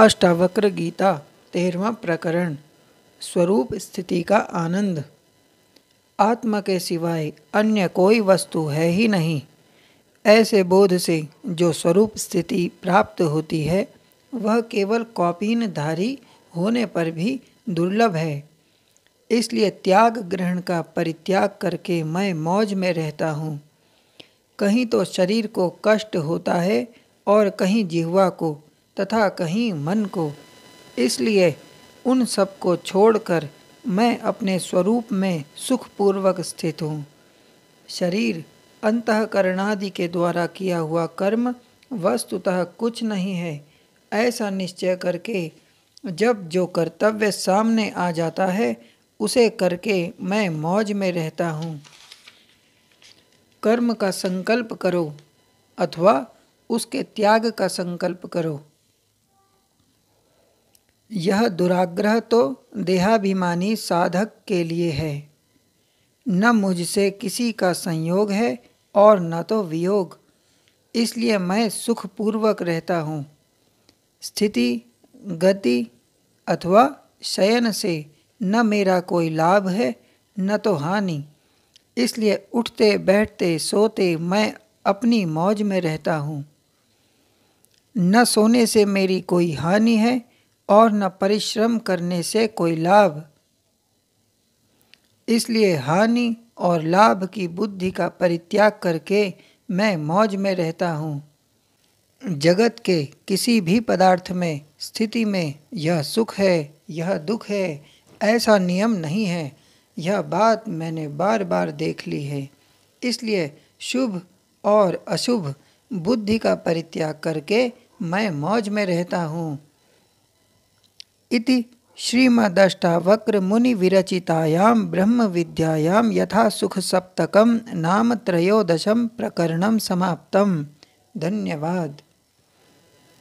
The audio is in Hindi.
अष्टावक्र गीता तेरहवा प्रकरण स्वरूप स्थिति का आनंद आत्मा के सिवाय अन्य कोई वस्तु है ही नहीं ऐसे बोध से जो स्वरूप स्थिति प्राप्त होती है वह केवल धारी होने पर भी दुर्लभ है इसलिए त्याग ग्रहण का परित्याग करके मैं मौज में रहता हूँ कहीं तो शरीर को कष्ट होता है और कहीं जिहवा को तथा कहीं मन को इसलिए उन सब को छोड़कर मैं अपने स्वरूप में सुखपूर्वक स्थित हूँ शरीर अंतकरणादि के द्वारा किया हुआ कर्म वस्तुतः कुछ नहीं है ऐसा निश्चय करके जब जो कर्तव्य सामने आ जाता है उसे करके मैं मौज में रहता हूँ कर्म का संकल्प करो अथवा उसके त्याग का संकल्प करो यह दुराग्रह तो देहाभिमानी साधक के लिए है न मुझसे किसी का संयोग है और न तो वियोग इसलिए मैं सुखपूर्वक रहता हूँ स्थिति गति अथवा शयन से न मेरा कोई लाभ है न तो हानि इसलिए उठते बैठते सोते मैं अपनी मौज में रहता हूँ न सोने से मेरी कोई हानि है और न परिश्रम करने से कोई लाभ इसलिए हानि और लाभ की बुद्धि का परित्याग करके मैं मौज में रहता हूँ जगत के किसी भी पदार्थ में स्थिति में यह सुख है यह दुख है ऐसा नियम नहीं है यह बात मैंने बार बार देख ली है इसलिए शुभ और अशुभ बुद्धि का परित्याग करके मैं मौज में रहता हूँ इति श्रीमदष्टावक्र मुनि ब्रह्म यथा सुख सप्तकम नाम त्रयोदशम प्रकरणम समाप्तम धन्यवाद